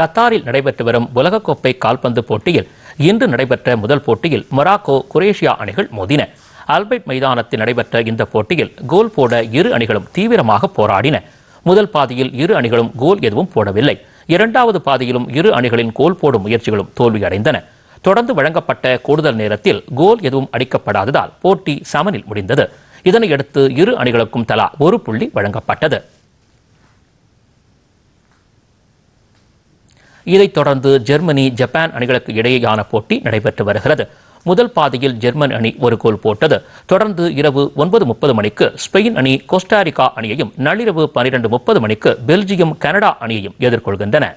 கத்தாரில் நடைபெற்று வரும் உலகக்கோப்பை கால்பந்து போட்டியில் இன்று நடைபெற்ற முதல் போட்டியில் மொராக்கோ குரேஷியா அணிகள் மோதின அல்பைட் மைதானத்தில் நடைபெற்ற இந்த போட்டியில் கோல் போட இரு அணிகளும் தீவிரமாக போராடின முதல் பாதியில் இரு அணிகளும் கோல் எதுவும் போடவில்லை இரண்டாவது பாதியிலும் இரு அணிகளின் கோல் போடும் முயற்சிகளும் தோல்வியடைந்தன தொடர்ந்து வழங்கப்பட்ட கூடுதல் நேரத்தில் கோல் எதுவும் அடிக்கப்படாததால் போட்டி சமனில் முடிந்தது இதனையடுத்து இரு அணிகளுக்கும் தலா ஒரு புள்ளி வழங்கப்பட்டது இதைத் தொடர்ந்து ஜெர்மனி ஜப்பான் அணிகளுக்கு இடையேயான போட்டி நடைபெற்று வருகிறது முதல் பாதையில் ஜெர்மன் அணி ஒரு கோல் போட்டது தொடர்ந்து இரவு ஒன்பது முப்பது மணிக்கு ஸ்பெயின் அணி கோஸ்டாரிகா அணியையும் நள்ளிரவு பனிரெண்டு முப்பது மணிக்கு பெல்ஜியம் கனடா அணியையும் எதிர்கொள்கின்றன